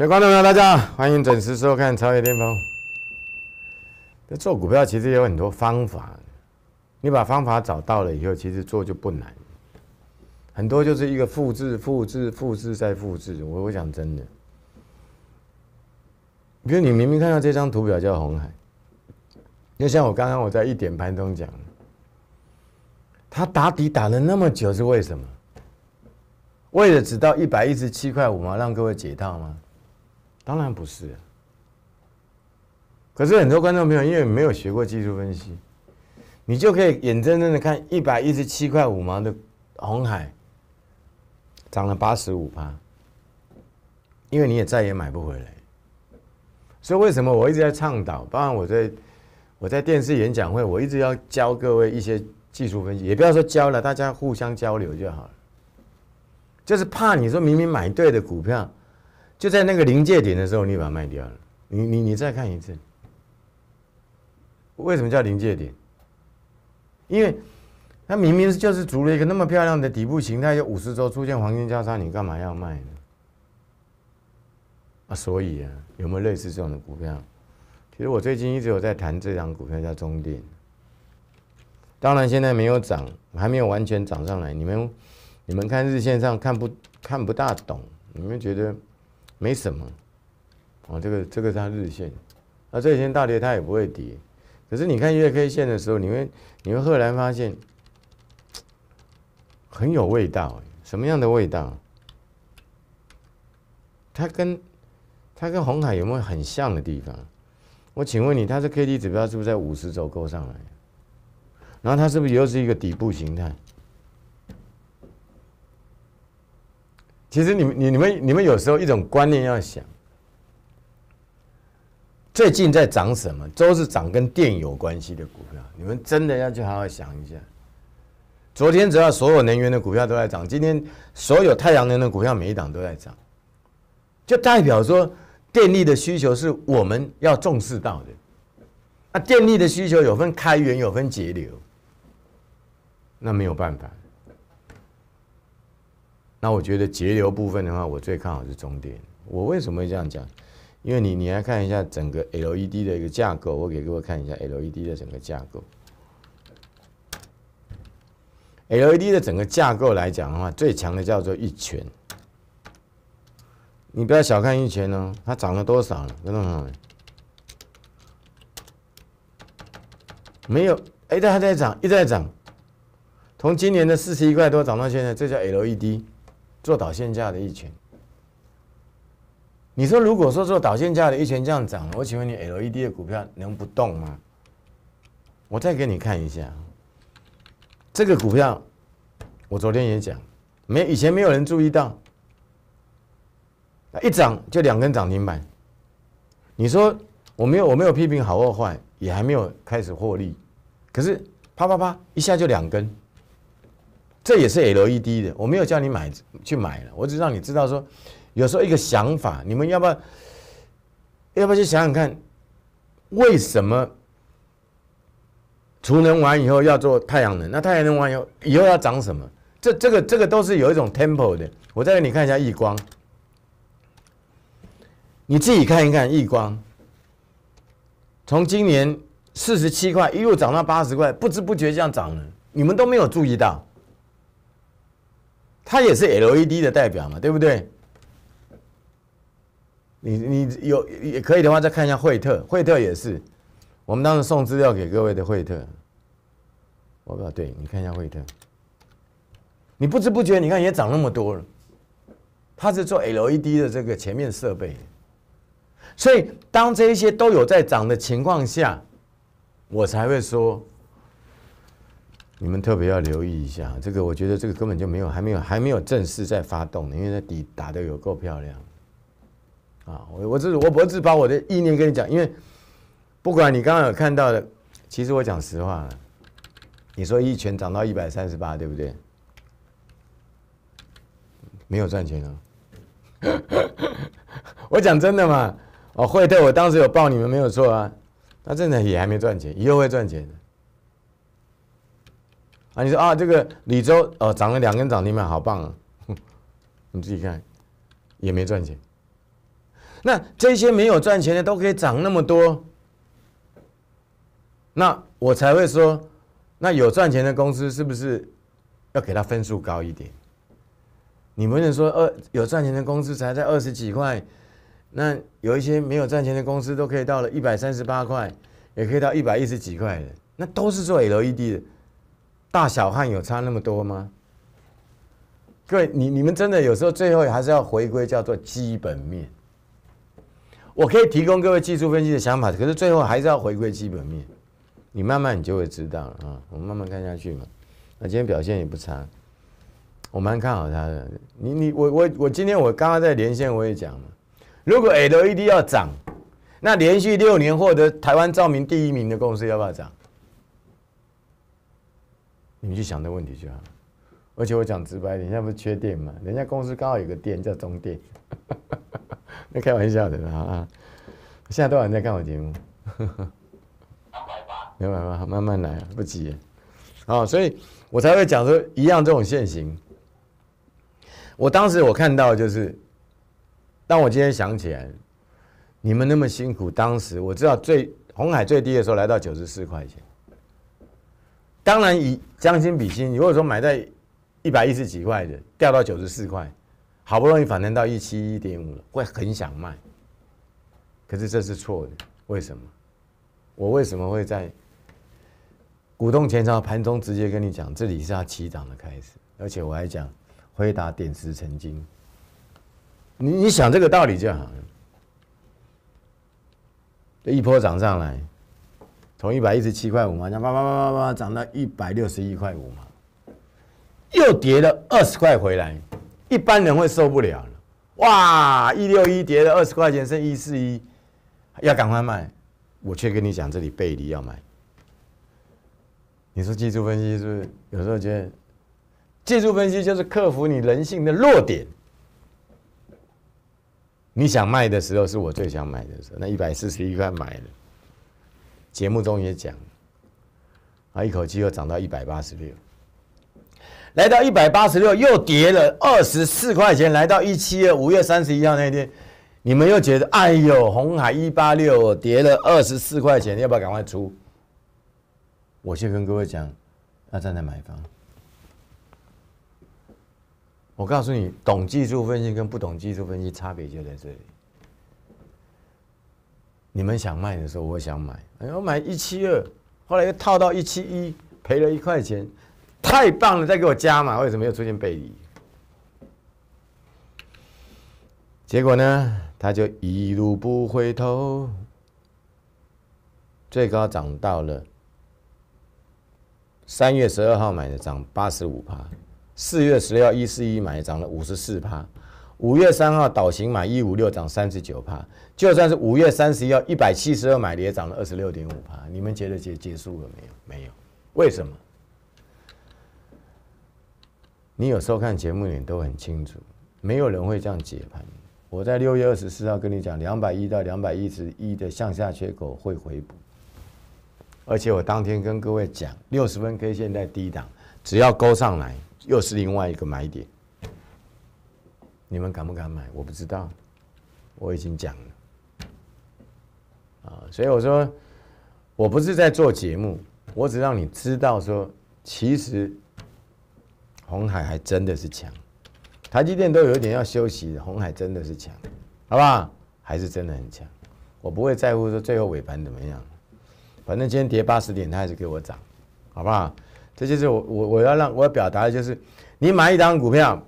各位观众朋友，大家好，欢迎准时收看《超越巅峰》。做股票其实有很多方法，你把方法找到了以后，其实做就不难。很多就是一个复制、复制、复制再复制。我我想真的，比如你明明看到这张图表叫红海，就像我刚刚我在一点盘中讲，他打底打了那么久是为什么？为了只到一百一十七块五吗？让各位解套吗？当然不是，可是很多观众朋友因为没有学过技术分析，你就可以眼睁睁的看一百一十七块五毛的红海涨了八十五趴，因为你也再也买不回来。所以为什么我一直在倡导？当然我在我在电视演讲会，我一直要教各位一些技术分析，也不要说教了，大家互相交流就好了。就是怕你说明明买对的股票。就在那个临界点的时候，你把它卖掉了。你你你再看一次。为什么叫临界点？因为它明明就是组了一个那么漂亮的底部形态，有五十周出现黄金交叉，你干嘛要卖呢？啊，所以啊，有没有类似这种的股票？其实我最近一直有在谈这张股票，叫中鼎。当然现在没有涨，还没有完全涨上来。你们你们看日线上看不看不大懂，你们觉得？没什么，哦，这个这个它日线，那这几天大跌它也不会跌，可是你看月 K 线的时候，你会你会赫然发现很有味道，什么样的味道？它跟它跟红海有没有很像的地方？我请问你，它是 K D 指标是不是在五十轴勾上来？然后它是不是又是一个底部形态？其实你们、你、你们、你们有时候一种观念要想，最近在涨什么都是涨跟电有关系的股票。你们真的要去好好想一下，昨天只要所有能源的股票都在涨，今天所有太阳能的股票每一档都在涨，就代表说电力的需求是我们要重视到的。那电力的需求有分开源有分节流，那没有办法。那我觉得节流部分的话，我最看好是中电。我为什么会这样讲？因为你你来看一下整个 LED 的一个架构。我给各位看一下 LED 的整个架构。LED 的整个架构来讲的话，最强的叫做一拳。你不要小看一拳哦，它涨了多少了？看到没有？没有。哎，它还在涨，一直在涨。从今年的四十一块多涨到现在，这叫 LED。做导线架的一群，你说如果说做导线架的一群这样涨，我请问你 LED 的股票能不动吗？我再给你看一下，这个股票，我昨天也讲，没以前没有人注意到，一涨就两根涨停板。你说我没有我没有批评好或坏，也还没有开始获利，可是啪啪啪一下就两根。这也是 LED 的，我没有叫你买去买了，我只让你知道说，有时候一个想法，你们要不要，要不要去想想看，为什么，储能完以后要做太阳能？那太阳能完以后以后要涨什么？这这个这个都是有一种 temple 的。我再给你看一下异光，你自己看一看异光，从今年四十七块一路涨到八十块，不知不觉这样涨了，你们都没有注意到。它也是 L E D 的代表嘛，对不对？你你有也可以的话，再看一下惠特，惠特也是我们当时送资料给各位的惠特。我道，对，你看一下惠特，你不知不觉你看也涨那么多了。它是做 L E D 的这个前面设备，所以当这一些都有在涨的情况下，我才会说。你们特别要留意一下，这个我觉得这个根本就没有，还没有，还没有正式在发动呢，因为那底打的有够漂亮啊！我我只我我只是把我的意念跟你讲，因为不管你刚刚有看到的，其实我讲实话你说一拳涨到一百三十八，对不对？没有赚钱啊！我讲真的嘛，哦，会对我当时有报你们没有错啊，那真的也还没赚钱，以后会赚钱的。啊，你说啊，这个李州呃涨了两根涨停板，好棒啊！你自己看，也没赚钱。那这些没有赚钱的都可以涨那么多，那我才会说，那有赚钱的公司是不是要给他分数高一点？你们说二有赚钱的公司才在二十几块，那有一些没有赚钱的公司都可以到了一百三十八块，也可以到一百一十几块的，那都是做 LED 的。大小汉有差那么多吗？各位，你你们真的有时候最后还是要回归叫做基本面。我可以提供各位技术分析的想法，可是最后还是要回归基本面。你慢慢你就会知道了啊，我们慢慢看下去嘛。那今天表现也不差，我蛮看好它的。你你我我我今天我刚刚在连线我也讲了，如果 LED 要涨，那连续六年获得台湾照明第一名的公司要不要涨？你们去想这问题就好。而且我讲直白一点，现在不是缺电嘛？人家公司刚好有个店叫中电，那开玩笑的啊！现在多少人在看我节目？两百八，两百八，慢慢来不急。啊，所以我才会讲说一样这种现行。我当时我看到就是，当我今天想起来，你们那么辛苦，当时我知道最红海最低的时候来到九十四块钱。当然以将心比心，如果说买在一百一十几块的，掉到九十四块，好不容易反弹到一七一点五了，会很想卖。可是这是错的，为什么？我为什么会，在股动前朝盘中直接跟你讲，这里是要起涨的开始，而且我还讲，回答点石成金。你你想这个道理就好了，一波涨上来。从一百一十七块五嘛，叭叭叭叭叭涨到一百六十一块五嘛，又跌了二十块回来，一般人会受不了了。哇，一六一跌了二十块钱，剩一四一，要赶快卖。我却跟你讲，这里背离要买。你说技术分析是不是？有时候觉得技术分析就是克服你人性的弱点。你想卖的时候，是我最想买的时候。那一百四十一块买的。节目中也讲，啊，一口气又涨到一百八十六，来到一百八十六，又跌了二十四块钱，来到一七月五月三十一号那天，你们又觉得，哎呦，红海一八六跌了二十四块钱，要不要赶快出？我先跟各位讲，要站在买房。我告诉你，懂技术分析跟不懂技术分析差别就在这里。你们想卖的时候，我想买。哎，我买一七二，后来又套到一七一，赔了一块钱，太棒了，再给我加嘛？为什么又出现背离？结果呢，他就一路不回头，最高涨到了三月十二号买的，涨八十五趴；四月十六号一四一买的，涨了五十四趴。五月三号倒行买一五六涨三十九帕，就算是五月三十一号一百七十二买，也涨了二十六点五帕。你们觉得结结束了没有？没有，为什么？你有收看节目，你都很清楚，没有人会这样解盘。我在六月二十四号跟你讲，两百一到两百一十一的向下缺口会回补，而且我当天跟各位讲，六十分 K 线在低档，只要勾上来，又是另外一个买点。你们敢不敢买？我不知道，我已经讲了啊，所以我说我不是在做节目，我只让你知道说，其实红海还真的是强，台积电都有点要休息红海真的是强，好不好？还是真的很强，我不会在乎说最后尾盘怎么样，反正今天跌八十点，它还是给我涨，好不好？这就是我我我要让我要表达的就是，你买一张股票，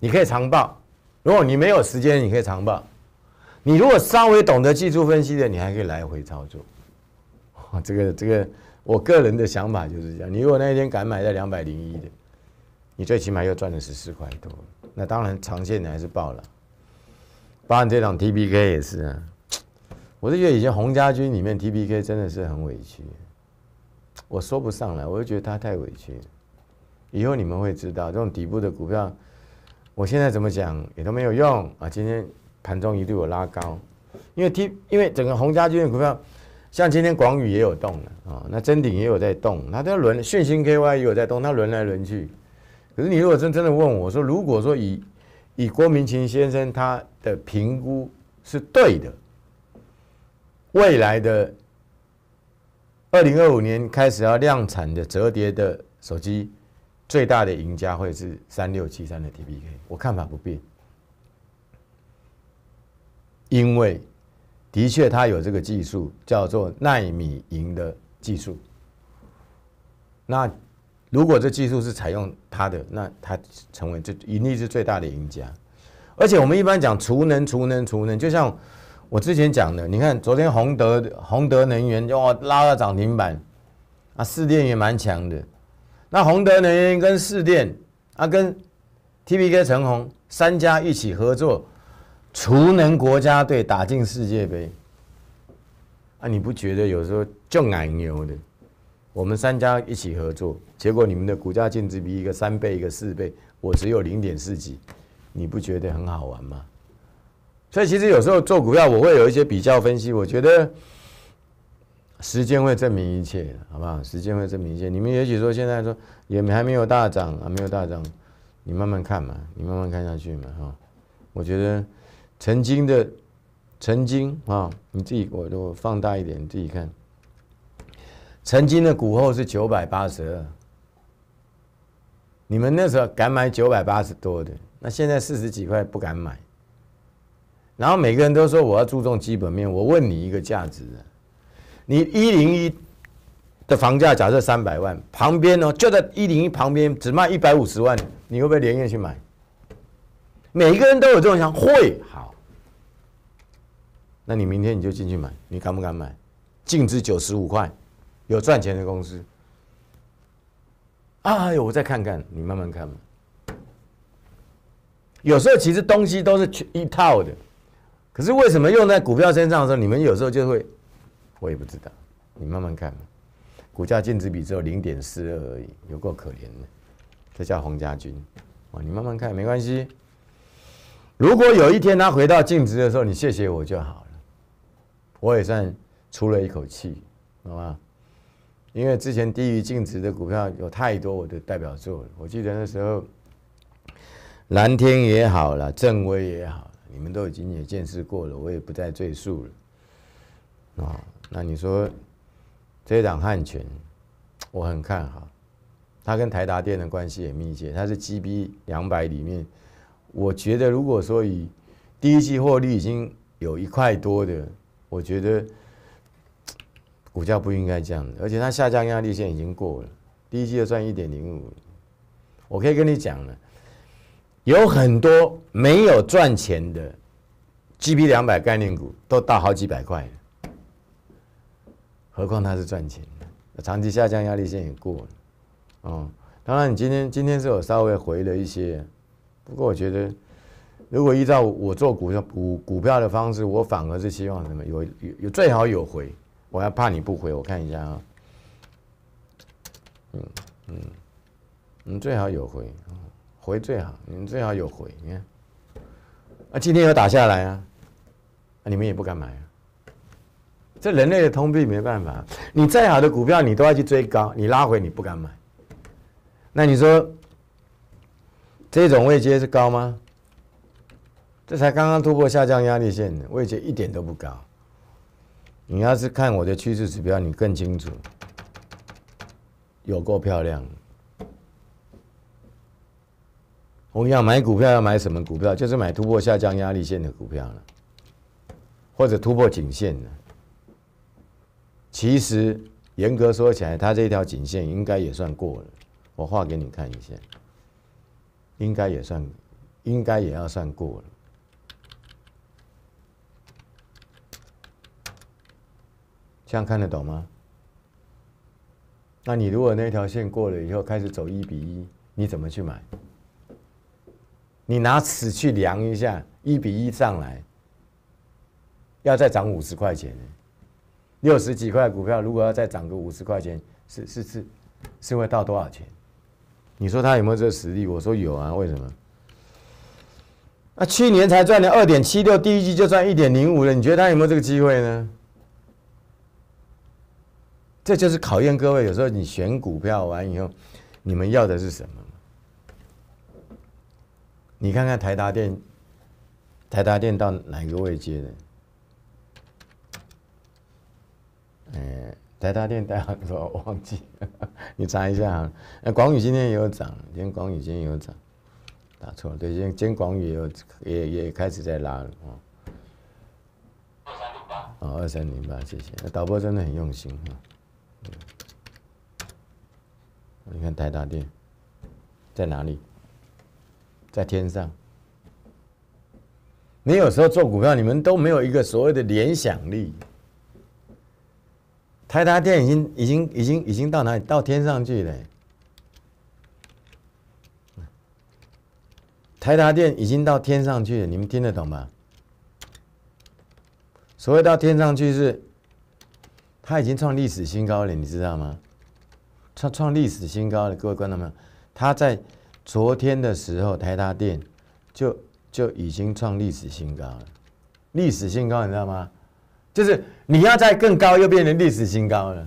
你可以长报。如果你没有时间，你可以长报；你如果稍微懂得技术分析的，你还可以来回操作。这个这个，我个人的想法就是这样。你如果那一天敢买在两百零一的，你最起码又赚了十四块多。那当然长线的还是爆了。包含这种 t b k 也是啊，我是觉得以前洪家军里面 t b k 真的是很委屈，我说不上来，我就觉得他太委屈。以后你们会知道，这种底部的股票。我现在怎么讲也都没有用啊！今天盘中一度有拉高，因为 T，因为整个红家军的股票，像今天广宇也有动了啊，那真鼎也有在动，它在轮讯星 KY 也有在动，它轮来轮去。可是你如果真真的问我说，如果说以以郭明琴先生他的评估是对的，未来的二零二五年开始要量产的折叠的手机。最大的赢家会是三六七三的 TPK，我看法不变，因为的确它有这个技术叫做纳米银的技术。那如果这技术是采用它的，那它成为这盈利是最大的赢家。而且我们一般讲储能、储能、储能，就像我之前讲的，你看昨天洪德洪德能源就拉到涨停板，啊，四电也蛮强的。那宏德能源跟四电啊，跟 T P K 陈红三家一起合作，除能国家队打进世界杯啊！你不觉得有时候就奶牛的？我们三家一起合作，结果你们的股价净值比一个三倍，一个四倍，我只有零点四几，你不觉得很好玩吗？所以其实有时候做股票，我会有一些比较分析，我觉得。时间会证明一切，好不好？时间会证明一切。你们也许说现在说也还没有大涨啊，没有大涨，你慢慢看嘛，你慢慢看下去嘛，哈。我觉得曾经的曾经啊，你自己我我放大一点，你自己看，曾经的股后是九百八十二，你们那时候敢买九百八十多的，那现在四十几块不敢买。然后每个人都说我要注重基本面，我问你一个价值。你一零一的房价假设三百万，旁边呢就在一零一旁边只卖一百五十万，你会不会连夜去买？每一个人都有这种想，会好。那你明天你就进去买，你敢不敢买？净值九十五块，有赚钱的公司。哎呦，我再看看，你慢慢看嘛。有时候其实东西都是一套的，可是为什么用在股票身上的时候，你们有时候就会？我也不知道，你慢慢看，股价净值比只有零点四二而已，有够可怜的。这叫洪家军，啊，你慢慢看没关系。如果有一天他回到净值的时候，你谢谢我就好了，我也算出了一口气，好吗？因为之前低于净值的股票有太多，我的代表作了。我记得那时候蓝天也好了，正威也好，你们都已经也见识过了，我也不再赘述了，啊。那你说，这一档汉权，我很看好，它跟台达电的关系也密切，它是 G B 两百里面，我觉得如果说以第一季获利已经有一块多的，我觉得 股价不应该样的，而且它下降压力线已经过了，第一季就算一点零五，我可以跟你讲了，有很多没有赚钱的 G B 两百概念股都到好几百块了。何况它是赚钱的，长期下降压力线也过了，哦，当然你今天今天是有稍微回了一些，不过我觉得如果依照我做股票股股票的方式，我反而是希望什么有有最好有回，我还怕你不回，我看一下啊，嗯嗯，你最好有回，回最好，你最好有回，你看，啊今天有打下来啊，啊你们也不敢买啊。这人类的通病没办法，你再好的股票你都要去追高，你拉回你不敢买。那你说这种位阶是高吗？这才刚刚突破下降压力线，位阶一点都不高。你要是看我的趋势指标，你更清楚，有够漂亮。我们要买股票要买什么股票？就是买突破下降压力线的股票了，或者突破颈线了。其实严格说起来，它这条颈线应该也算过了。我画给你看一下，应该也算，应该也要算过了。这样看得懂吗？那你如果那条线过了以后开始走一比一，你怎么去买？你拿尺去量一下，一比一上来，要再涨五十块钱。六十几块股票，如果要再涨个五十块钱，是是是，是会到多少钱？你说他有没有这个实力？我说有啊，为什么？那去年才赚了二点七六，第一季就赚一点零五了，你觉得他有没有这个机会呢？这就是考验各位，有时候你选股票完以后，你们要的是什么？你看看台达电，台达电到哪个位阶的？哎，台大电多少？我忘记，你查一下。那广宇今天也有涨，今天广宇今天有涨，打错了，对，今今广宇有也也开始在拉了啊。二三零八，哦，二三零八，谢谢导播，真的很用心啊。你看台大电在哪里？在天上。你有时候做股票，你们都没有一个所谓的联想力。台达电已经、已经、已经、已经到哪里？到天上去了！台达电已经到天上去了，你们听得懂吗？所谓到天上去，是它已经创历史新高了，你知道吗？创创历史新高了，各位观众们，它在昨天的时候，台达电就就已经创历史新高了，历史新高，你知道吗？就是你要在更高又变成历史新高了，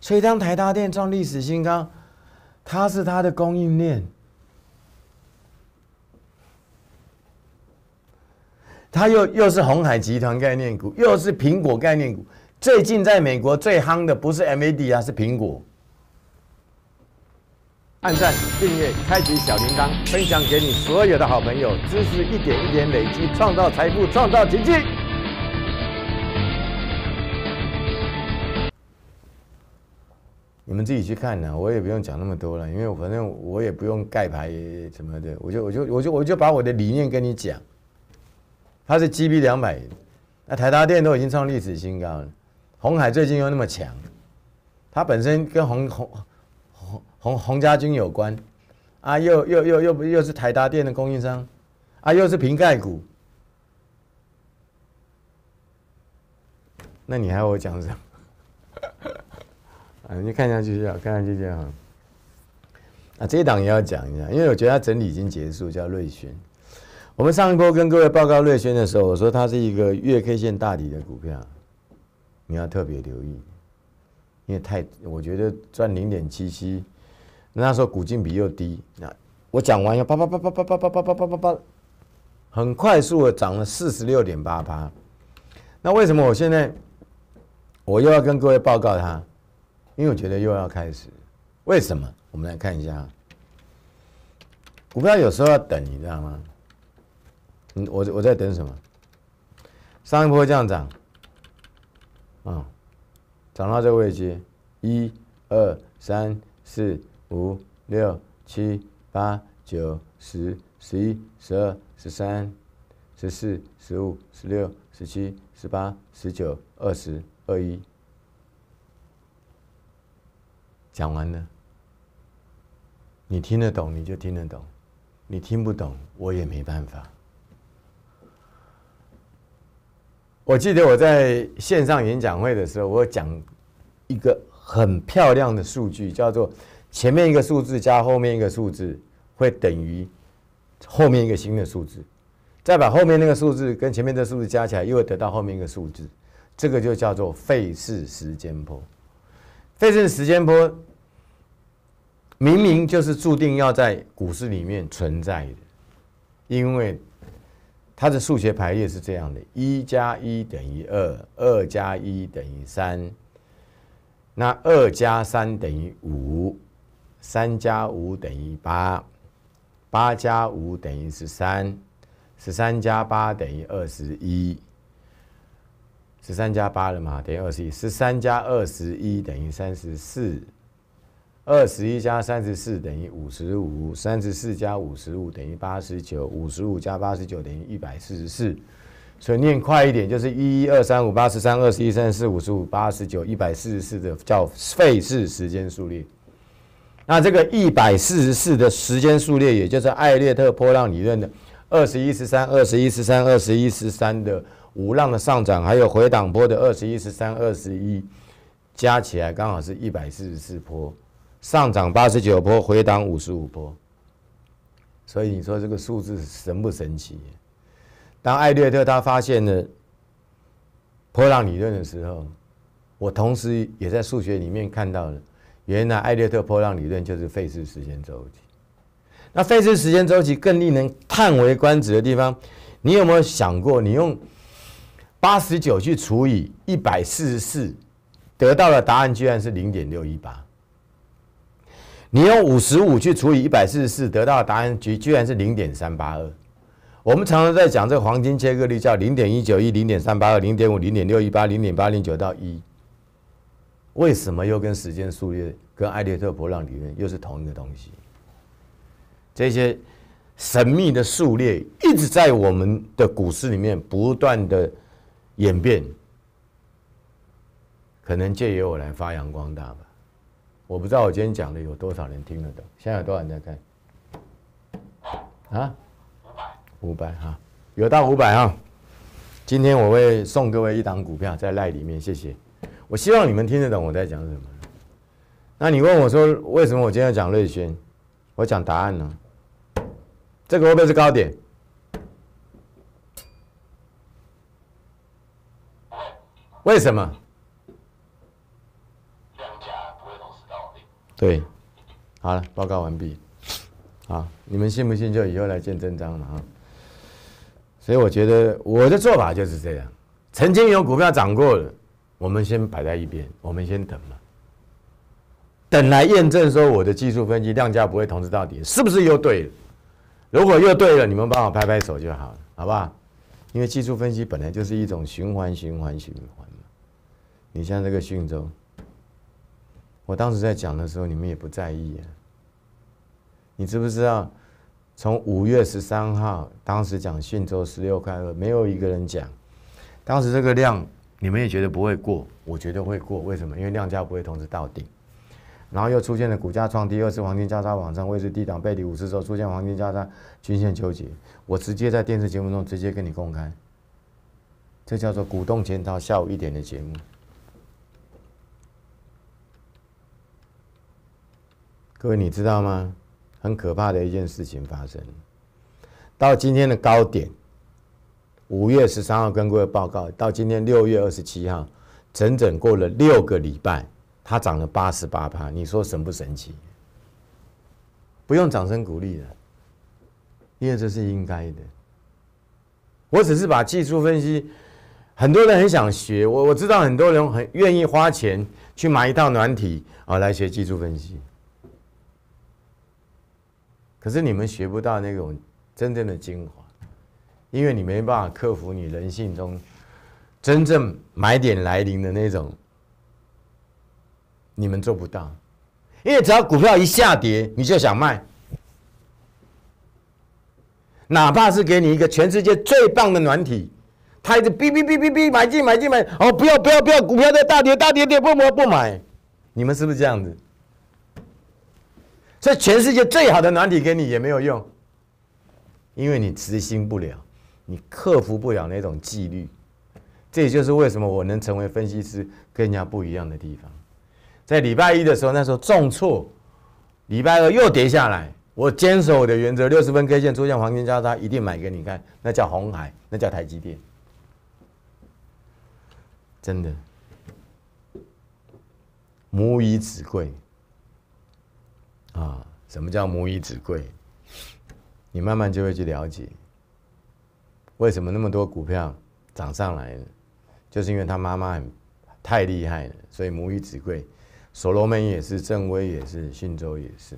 所以当台大电创历史新高，它是它的供应链，它又又是红海集团概念股，又是苹果概念股。最近在美国最夯的不是 M A D 啊，是苹果。按赞、订阅、开启小铃铛、分享给你所有的好朋友，知识一点一点累积，创造财富，创造奇迹。你们自己去看呢，我也不用讲那么多了，因为反正我也不用盖牌什么的，我就我就我就我就把我的理念跟你讲，它是 G B 两百，那台达电都已经创历史新高了，红海最近又那么强，它本身跟红红红红红家军有关，啊，又又又又又是台达电的供应商，啊，又是瓶盖股，那你还要我讲什么？啊，你看一下就这样，看看就这样。啊，这一档也要讲一下，因为我觉得它整理已经结束，叫瑞轩。我们上一波跟各位报告瑞轩的时候，我说它是一个月 K 线大底的股票，你要特别留意，因为太我觉得赚零点七七，那时候股净比又低。那我讲完要啪啪啪啪啪啪啪啪啪啪啪啪，很快速的涨了四十六点八八。那为什么我现在我又要跟各位报告它？因为我觉得又要开始，为什么？我们来看一下，股票有时候要等，你知道吗？嗯，我我在等什么？上一波这样涨，啊，涨到这个位置，一、二、三、四、五、六、七、八、九、十、十一、十二、十三、十四、十五、十六、十七、十八、十九、二十二、一。讲完了，你听得懂你就听得懂，你听不懂我也没办法。我记得我在线上演讲会的时候，我讲一个很漂亮的数据，叫做前面一个数字加后面一个数字会等于后面一个新的数字，再把后面那个数字跟前面的数字加起来，又得到后面一个数字，这个就叫做费氏时间波。费氏时间波。明明就是注定要在股市里面存在的，因为它的数学排列是这样的：一加一等于二，二加一等于三，那二加三等于五，三加五等于八，八加五等于十三，十三加八等于二十一，十三加八了嘛？等于二十一，十三加二十一等于三十四。二十一加三十四等于五十五，三十四加五十五等于八十九，五十五加八十九等于一百四十四。所以念快一点就是一一二三五八十三二十一三十四五十五八十九一百四十四的叫费氏时间数列。那这个一百四十四的时间数列，也就是艾略特波浪理论的二十一十三二十一十三二十一十三的五浪的上涨，还有回档波的二十一十三二十一，加起来刚好是一百四十四波。上涨八十九波，回档五十五波，所以你说这个数字神不神奇？当艾略特他发现了波浪理论的时候，我同时也在数学里面看到了，原来艾略特波浪理论就是费氏时间周期。那费氏时间周期更令人叹为观止的地方，你有没有想过，你用八十九去除以一百四十四，得到的答案居然是零点六一八？你用五十五去除以一百四十四，得到的答案居居然是零点三八二。我们常常在讲这个黄金切割率，叫零点一九一、零点三八二、零点五、零点六一八、零点八零九到一。为什么又跟时间数列、跟艾略特波浪理论又是同一个东西？这些神秘的数列一直在我们的股市里面不断的演变，可能借由我来发扬光大吧。我不知道我今天讲的有多少人听得懂，现在有多少人在看？啊？五百，五百哈，有到五百哈。今天我会送各位一档股票在赖里面，谢谢。我希望你们听得懂我在讲什么。那你问我说为什么我今天要讲瑞轩？我讲答案呢。这个会不会是高点？为什么？对，好了，报告完毕。好，你们信不信就以后来见真章嘛？啊，所以我觉得我的做法就是这样：曾经有股票涨过了，我们先摆在一边，我们先等嘛，等来验证说我的技术分析量价不会同时到底，是不是又对了？如果又对了，你们帮我拍拍手就好了，好不好？因为技术分析本来就是一种循环、循环、循环嘛。你像这个讯州。我当时在讲的时候，你们也不在意啊。你知不知道，从五月十三号，当时讲信州十六块二，没有一个人讲。当时这个量，你们也觉得不会过，我觉得会过。为什么？因为量价不会同时到顶。然后又出现了股价创低，二次黄金交叉，往上位置低档背离五十周出现黄金交叉，均线纠结。我直接在电视节目中直接跟你公开，这叫做股动前导下午一点的节目。各位，你知道吗？很可怕的一件事情发生，到今天的高点，五月十三号跟各位报告，到今天六月二十七号，整整过了六个礼拜，它涨了八十八趴。你说神不神奇？不用掌声鼓励了，因为这是应该的。我只是把技术分析，很多人很想学，我我知道很多人很愿意花钱去买一套软体啊来学技术分析。可是你们学不到那种真正的精华，因为你没办法克服你人性中真正买点来临的那种，你们做不到。因为只要股票一下跌，你就想卖，哪怕是给你一个全世界最棒的暖体，他一直哔哔哔哔哔买进买进买，哦不要不要不要，股票在大跌大跌跌，不买不买。你们是不是这样子？所以全世界最好的难题给你也没有用，因为你执行不了，你克服不了那种纪律。这也就是为什么我能成为分析师跟人家不一样的地方。在礼拜一的时候，那时候重挫，礼拜二又跌下来，我坚守我的原则，六十分 K 线出现黄金交叉，一定买给你看。那叫红海，那叫台积电，真的母以子贵。啊，什么叫母以子贵？你慢慢就会去了解，为什么那么多股票涨上来了，就是因为他妈妈很太厉害了，所以母以子贵。所罗门也是，正威也是，信州也是，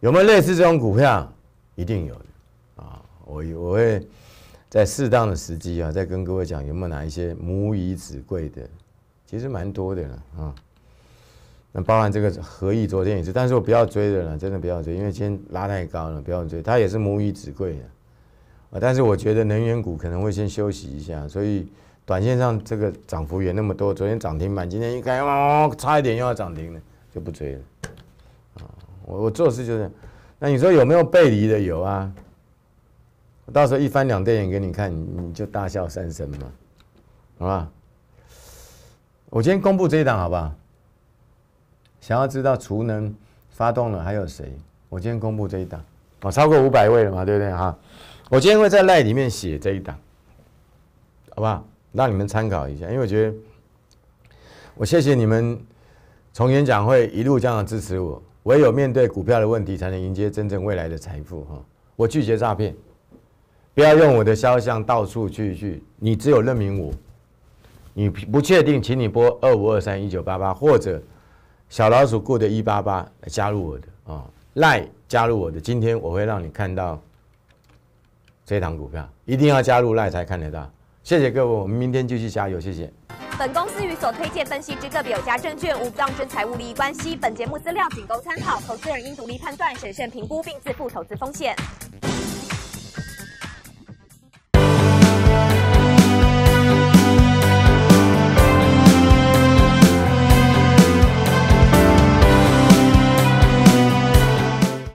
有没有类似这种股票？一定有的啊！我我会在适当的时机啊，再跟各位讲有没有哪一些母以子贵的，其实蛮多的了啊。包含这个合意，昨天也是，但是我不要追的了，真的不要追，因为今天拉太高了，不要追。它也是母以子贵的，啊，但是我觉得能源股可能会先休息一下，所以短线上这个涨幅也那么多，昨天涨停板，今天一看，哇，差一点又要涨停了，就不追了。啊，我我做事就是，那你说有没有背离的？有啊，我到时候一翻两瞪眼给你看，你你就大笑三声嘛，好吧？我今天公布这一档，好不好？想要知道除能发动了还有谁？我今天公布这一档，哦，超过五百位了嘛，对不对？哈，我今天会在赖里面写这一档，好不好？让你们参考一下，因为我觉得我谢谢你们从演讲会一路这样支持我。唯有面对股票的问题，才能迎接真正未来的财富。哈，我拒绝诈骗，不要用我的肖像到处去去。你只有认明我，你不确定，请你拨二五二三一九八八或者。小老鼠过的188加入我的啊，赖加入我的，今天我会让你看到这堂股票，一定要加入赖才看得到。谢谢各位，我们明天继续加油，谢谢。本公司与所推荐分析之别有家证券无不当之财务利益关系，本节目资料仅供参考，投资人应独立判断、审慎评估并自负投资风险。